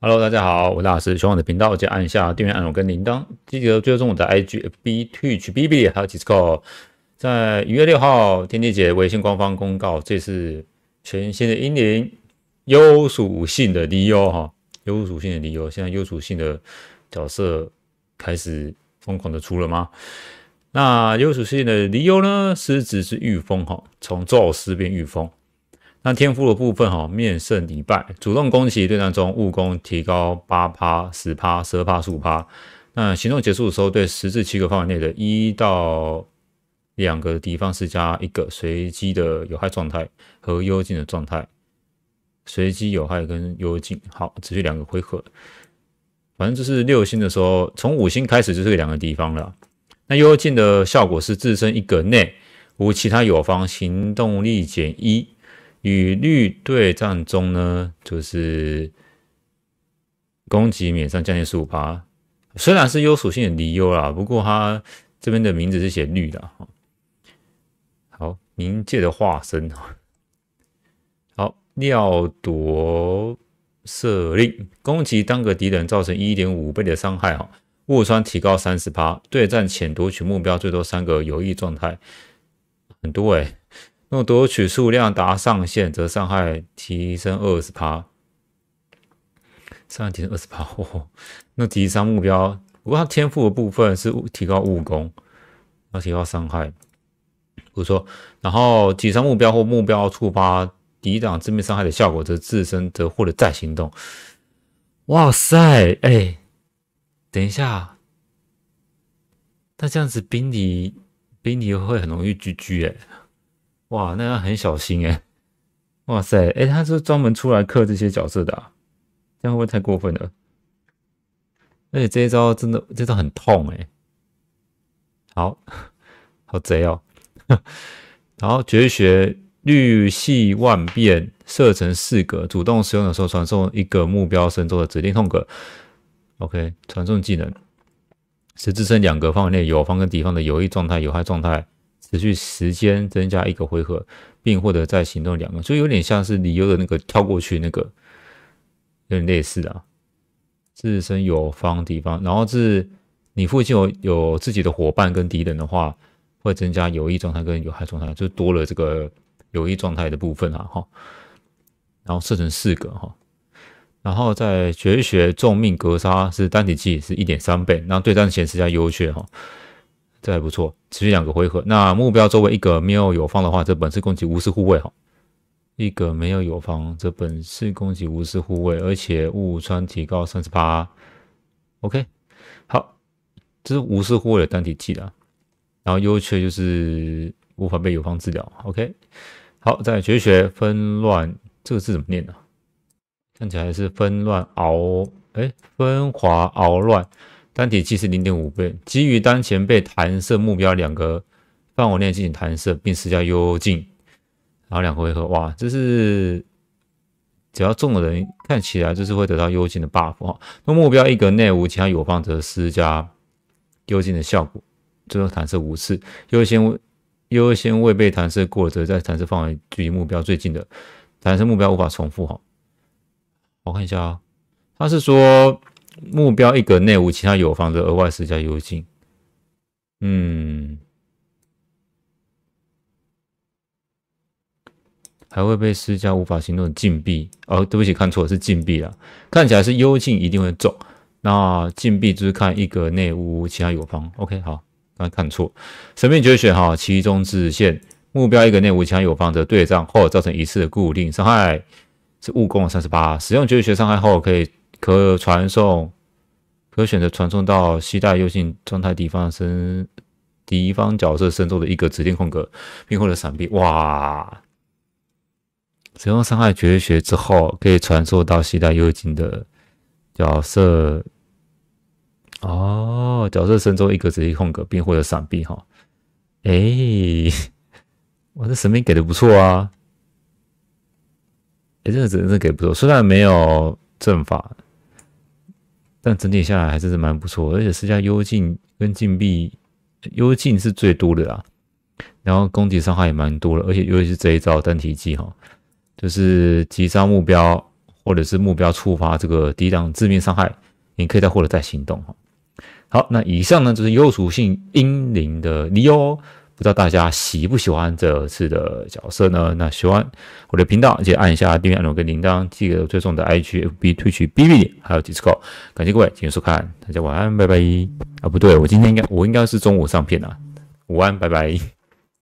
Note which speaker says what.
Speaker 1: Hello，大家好，我是大老师，全网的频道记得按下订阅按钮跟铃铛，积极的追踪我的 IG、B、Twitch、BB 还有 Discord。在一月六号，天地姐微信官方公告，这是全新的英灵优属性的离 o 哈，优属性的离 o 现在优属性的角色开始疯狂的出了吗？那优属性的离 o 呢？狮子是御风哈，从宙斯变御风。那天赋的部分哈，面胜礼败，主动攻击对战中，务工，提高八趴、十趴、十二趴、十五趴。那行动结束的时候，对十至七个范围内的一到两个敌方施加一个随机的有害状态和幽禁的状态，随机有害跟幽禁，好，持续两个回合。反正就是六星的时候，从五星开始就是两个敌方了。那幽禁的效果是自身一格内无其他友方行动力减一。与绿对战中呢，就是攻击免伤降低十五%。虽然是优属性的理优啦，不过他这边的名字是写绿的哈。好，冥界的化身好，尿夺色令，攻击单个敌人造成一点五倍的伤害哈。误伤提高三十%。对战前夺取目标最多三个有益状态，很多哎。若夺取数量达上限，则伤害提升二十趴，伤害提升二十趴 哦。那提升目标，不过他天赋的部分是提高武功，要提高伤害，不错。然后提升目标或目标触发抵挡致命伤害的效果，则自身则获得再行动。哇塞，哎，等一下，那这样子冰离冰离会很容易狙狙哎。哇，那要很小心诶，哇塞，诶，他是专门出来克这些角色的，这样会不会太过分了？而且这一招真的，这招很痛诶。好好贼哦！然 后绝学绿系万变，射程四格，主动使用的时候传送一个目标身周的指定空格。OK，传送技能十自身两格范围内友方跟敌方的有益状态、有害状态。持续时间增加一个回合，并获得再行动两个，就有点像是理由的那个跳过去那个，有点类似啊。自身有方、敌方，然后是你附近有有自己的伙伴跟敌人的话，会增加有益状态跟有害状态，就多了这个有益状态的部分啊。哈，然后设成四个哈，然后在绝学重命格杀是单体技，是一点三倍，然后对战显示加优缺哈。这还不错，持续两个回合。那目标周围一个没有友方的话，这本次攻击无视护卫哈。一个没有友方，这本次攻击无视护卫，而且雾川提高三十八。OK，好，这是无视护卫的单体技的。然后优缺就是无法被友方治疗。OK，好，学一学纷乱这个字怎么念呢？看起来是纷乱熬，哎，纷华熬乱。单体计是零点五倍，基于当前被弹射目标两个范围内进行弹射，并施加幽禁。然后两回合，哇，这是只要中的人看起来就是会得到幽禁的 buff。哈。那目标一格内无其他友方则施加幽禁的效果。最多弹射五次，优先优先未被弹射过则在弹射范围距离目标最近的弹射目标无法重复。哈，我看一下，啊，他是说。目标一格内无其他有方则额外施加幽禁。嗯，还会被施加无法行动的禁闭。哦，对不起，看错了，是禁闭了。看起来是幽禁一定会中。那禁闭就是看一格内无其他有方。OK，好，刚才看错。神秘绝学哈，其中自限目标一格内无其他有方则对战后造成一次的固定伤害，是误攻三十八。使用绝学伤害后可以。可传送，可选择传送到西带幽禁状态敌方身敌方角色身中的一格指定空格，并获得闪避。哇！使用伤害绝学之后，可以传送到西带幽禁的角色哦，角色身中一格指定空格，并获得闪避。哈，哎，我的神明给的不错啊！哎，这个真的是给不错，虽然没有阵法。但整体下来还是蛮不错，而且施加幽禁跟禁闭，幽禁是最多的啦。然后攻击伤害也蛮多的，而且尤其是这一招单体技哈，就是击杀目标或者是目标触发这个抵挡致命伤害，你可以再获得再行动。好，那以上呢就是幽属性英灵的里欧。不知道大家喜不喜欢这次的角色呢？那喜欢我的频道就按一下订阅按钮跟铃铛，记得推送的 IG、f b 推取 BB 还有 Disco。感谢各位，请收看，大家晚安，拜拜。啊，不对，我今天应该我应该是中午上片啊，午安，拜拜。